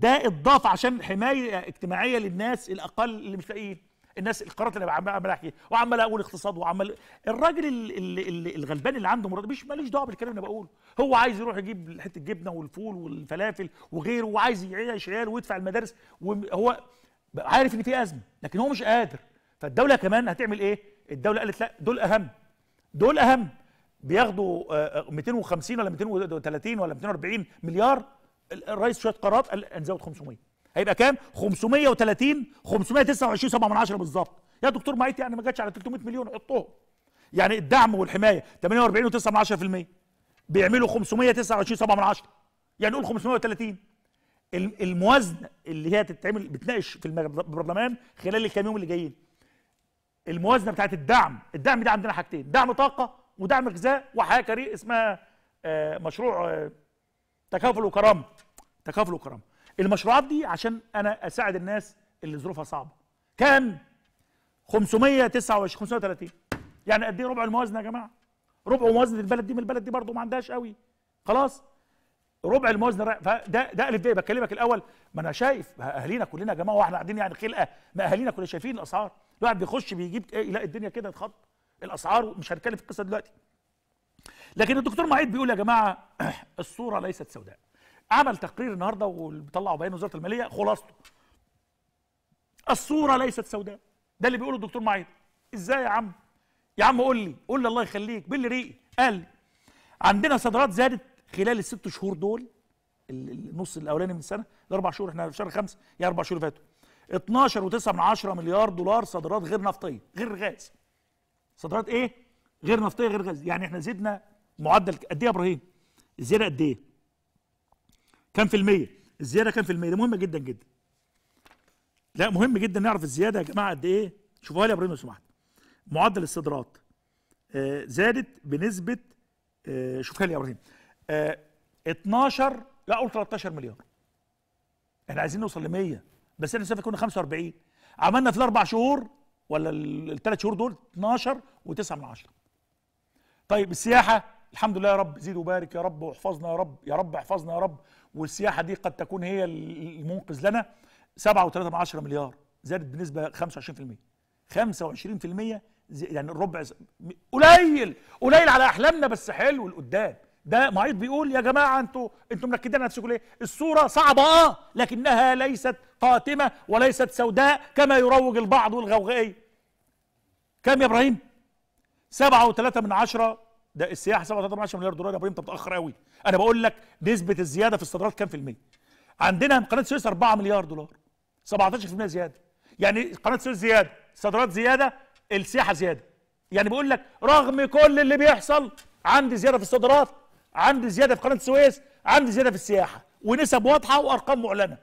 ده اتضاف عشان حمايه اجتماعيه للناس الاقل اللي مش لاقيين الناس القرارات اللي عمال احكي وعمال اقول اقتصاد وعمال الراجل الغلبان اللي عنده مرض مش ماليش دعوه بالكلام اللي بقوله هو عايز يروح يجيب حته الجبنه والفول والفلافل وغيره وعايز يعيش عياله ويدفع المدارس وهو عارف ان في ازمه لكن هو مش قادر فالدوله كمان هتعمل ايه الدوله قالت لا دول اهم دول اهم بياخدوا 250 آه، آه، ولا 230 ولا 240 مليار الرئيس شويه قرارات قال هنزود 500 هيبقى كام 530 529 7 من 10 بالظبط يا دكتور معيت يعني ما جاتش على 300 مليون حطهم يعني الدعم والحمايه 48 و9 من 10% بيعملوا 529 7 من 10 يعني نقول 530 الموازنه اللي هي تتعمل بتناقش في البرلمان خلال الكام يوم اللي جايين الموازنه بتاعت الدعم الدعم ده عندنا حاجتين دعم طاقه ودعم غذاء وحاجه اسمها آه، مشروع آه، تكافل وكرامه تكافل وكرامه المشروعات دي عشان انا اساعد الناس اللي ظروفها صعبه كام 529 530 يعني قد ايه ربع الموازنه يا جماعه ربع موازنه البلد دي من البلد دي برضه ما عندهاش قوي خلاص ربع الموازنه فده ده الف ب بكلمك الاول ما انا شايف اهالينا كلنا يا جماعه واحنا قاعدين يعني خلقه ما اهالينا كلنا شايفين الاسعار الواحد بيخش بيجيب ايه يلاقي الدنيا كده اتخض الاسعار مش هنتكلم في القصه دلوقتي لكن الدكتور معيد بيقول يا جماعه الصوره ليست سوداء عمل تقرير النهارده وطلعوا بيان وزاره الماليه خلاصته الصوره ليست سوداء ده اللي بيقوله الدكتور معيط ازاي يا عم يا عم قول لي قول لي الله يخليك باللي ريقي قال لي عندنا صادرات زادت خلال الست شهور دول النص الاولاني من السنه الاربع شهور احنا في شهر خمسه يا اربع شهور فاتوا 12.9 مليار دولار صادرات غير نفطيه غير غاز صادرات ايه غير نفطيه غير غاز يعني احنا زدنا معدل قد ايه يا ابراهيم الزياده قد ايه كام في المية الزيادة كام في المية ده مهم جدا جدا لا مهم جدا نعرف الزيادة يا جماعة قد إيه شوفوها لي يا إبراهيم لو سمحت معدل الصادرات آه زادت بنسبة آه شوفها لي يا إبراهيم آه 12 لا أقول 13 مليار احنا عايزين نوصل ل 100 بس احنا سافر كنا 45 عملنا في الاربع شهور ولا الثلاث شهور دول 12 و9 من 10 طيب السياحه الحمد لله يا رب زيد وبارك يا رب واحفظنا يا رب يا رب احفظنا يا رب والسياحه دي قد تكون هي المنقذ لنا 7.3 مليار زادت بنسبه 25% 25% يعني الربع قليل قليل على احلامنا بس حلو لقدام ده معيط بيقول يا جماعه انتوا انتوا منكدين نفسكم ليه؟ الصوره صعبه اه لكنها ليست قاتمه وليست سوداء كما يروج البعض والغوغائيه. كم يا ابراهيم؟ سبعة وثلاثة من عشرة ده السياحه 7.3 مليار دولار يا ابراهيم انت متاخر قوي انا بقول لك نسبه الزياده في الصادرات كام في الميه عندنا قناه السويس 4 مليار دولار 17% زياده يعني قناه السويس زياده الصادرات زياده السياحه زياده يعني بقول لك رغم كل اللي بيحصل عندي زياده في الصادرات عندي زياده في قناه السويس عندي زياده في السياحه ونسب واضحه وارقام معلنه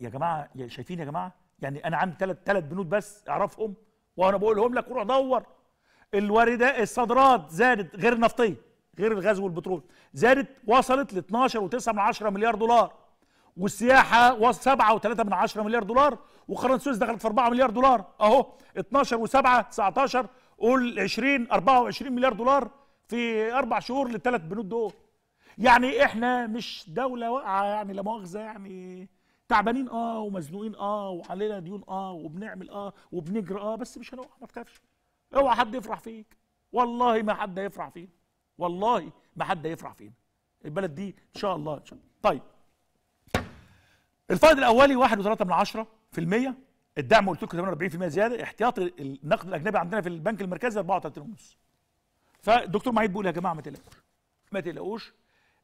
يا جماعه شايفين يا جماعه يعني انا عندي ثلاث ثلاث بنود بس اعرفهم وانا بقولهم لك روح دور الواردات الصادرات زادت غير النفطيه غير الغاز والبترول زادت وصلت ل 12.9 مليار دولار والسياحه 7.3 مليار دولار وقناه السويس دخلت في 4 مليار دولار اهو 12 و7 19 قول 20 24 مليار دولار في اربع شهور للثلاث بنود دول يعني احنا مش دوله واقعه يعني لا مؤاخذه يعني تعبانين اه ومزنوقين اه وعلينا ديون اه وبنعمل اه وبنجري اه بس مش هنقع ما تخافش اوعى حد يفرح فيك والله ما حد هيفرح فينا والله ما حد هيفرح فينا البلد دي ان شاء الله ان شاء الله طيب الفائض الاولي 1.3% الدعم قلت لكم 48% زياده احتياطي النقد الاجنبي عندنا في البنك المركزي 34.5 فالدكتور معيد بيقول يا جماعه ما تقلقوش ما تقلقوش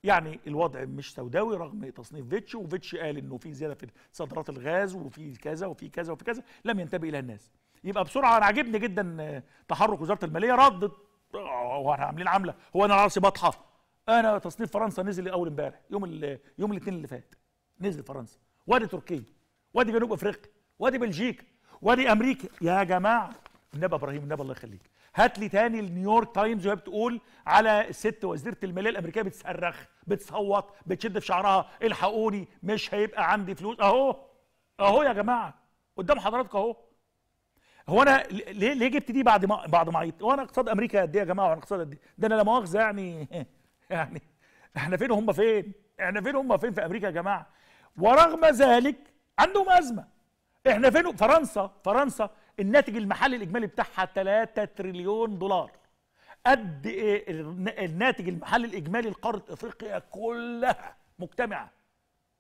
يعني الوضع مش سوداوي رغم تصنيف فيتش وفيتش قال انه في زياده في صادرات الغاز وفي كذا وفي كذا وفي كذا لم ينتبه الى الناس يبقى بسرعه انا عاجبني جدا تحرك وزاره الماليه ردت آه، هو احنا عاملين عمله هو انا راسي بطحه انا تصنيف فرنسا نزل اول امبارح يوم يوم الاثنين اللي فات نزل فرنسا وادي تركيا وادي جنوب افريقيا وادي بلجيكا وادي امريكا يا جماعه النبي ابراهيم النبي الله يخليك هات لي تاني النيويورك تايمز وهي بتقول على الست وزيره الماليه الامريكيه بتصرخ بتصوت بتشد في شعرها الحقوني مش هيبقى عندي فلوس اهو اهو يا جماعه قدام حضراتكم اهو هو انا ليه ليه جبت دي بعد ما بعد ما عيطت؟ هو انا اقتصاد امريكا قد ايه يا جماعه وانا اقتصاد قد ايه ده انا لا مؤاخذه يعني يعني احنا فين وهم فين احنا فين وهم فين في امريكا يا جماعه ورغم ذلك عندهم ازمه احنا فين فرنسا فرنسا الناتج المحلي الاجمالي بتاعها 3 تريليون دولار قد ايه الناتج المحلي الاجمالي لقاره افريقيا كلها مجتمعه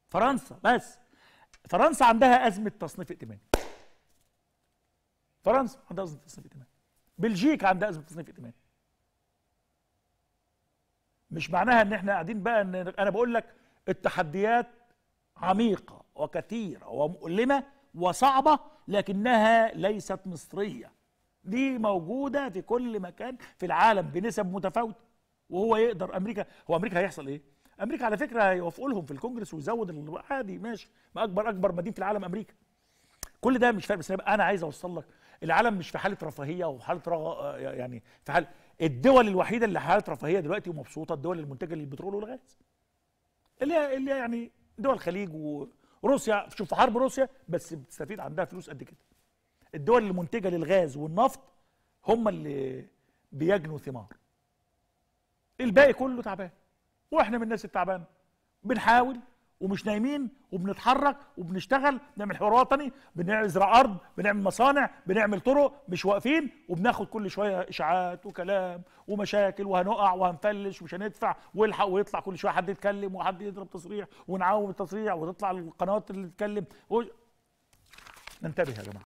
فرنسا بس فرنسا عندها ازمه تصنيف ائتماني فرنسا عندها ازمه تصنيف ائتماني بلجيكا عندها ازمه تصنيف ائتماني مش معناها ان احنا قاعدين بقى ان انا بقول لك التحديات عميقه وكثيره ومؤلمه وصعبه لكنها ليست مصرية دي موجودة في كل مكان في العالم بنسب متفاوتة وهو يقدر أمريكا هو أمريكا هيحصل إيه؟ أمريكا على فكرة هيوافقوا لهم في الكونجرس ويزود عادي ماشي ما أكبر أكبر مدينة في العالم أمريكا كل ده مش فارق بس أنا عايز أوصل لك العالم مش في حالة رفاهية وحالة رغ... آه، يعني في حالة الدول الوحيدة اللي حالة رفاهية دلوقتي ومبسوطة الدول المنتجة للبترول والغاز اللي هي اللي يعني دول الخليج و... روسيا شوف في حرب روسيا بس بتستفيد عندها فلوس قد كده الدول اللي منتجه للغاز والنفط هم اللي بيجنوا ثمار الباقي كله تعبان واحنا من الناس التعبانه بنحاول ومش نايمين وبنتحرك وبنشتغل بنعمل حوار وطني بنزرع ارض بنعمل مصانع بنعمل طرق مش واقفين وبناخد كل شويه اشاعات وكلام ومشاكل وهنقع وهنفلش ومش هندفع والحق ويطلع كل شويه حد يتكلم وحد يضرب تصريح ونعاوم التصريح وتطلع القنوات اللي تتكلم و... ننتبه يا جماعه